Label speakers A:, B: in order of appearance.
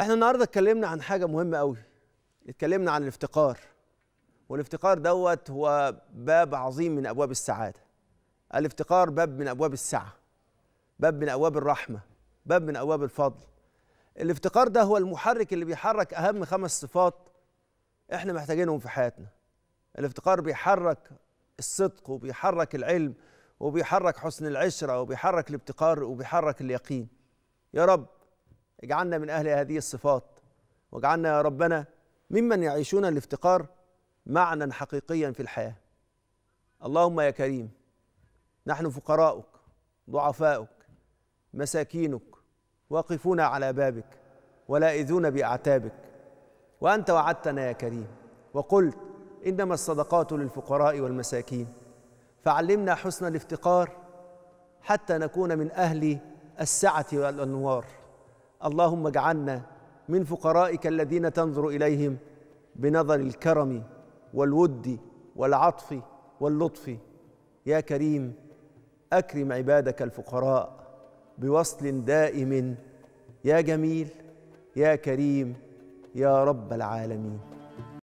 A: احنا النهارده اتكلمنا عن حاجه مهمه قوي اتكلمنا عن الافتقار والافتقار دوت هو باب عظيم من ابواب السعاده الافتقار باب من ابواب السعه باب من ابواب الرحمه باب من ابواب الفضل الافتقار ده هو المحرك اللي بيحرك اهم خمس صفات احنا محتاجينهم في حياتنا الافتقار بيحرك الصدق وبيحرك العلم وبيحرك حسن العشره وبيحرك الابتقار وبيحرك اليقين يا رب اجعلنا من أهل هذه الصفات واجعلنا يا ربنا ممن يعيشون الافتقار معنى حقيقيا في الحياة اللهم يا كريم نحن فقراؤك ضعفاؤك مساكينك واقفون على بابك ولائذون بأعتابك وأنت وعدتنا يا كريم وقلت إنما الصدقات للفقراء والمساكين فعلمنا حسن الافتقار حتى نكون من أهل السعة والأنوار اللهم اجعلنا من فقرائك الذين تنظر اليهم بنظر الكرم والود والعطف واللطف يا كريم اكرم عبادك الفقراء بوصل دائم يا جميل يا كريم يا رب العالمين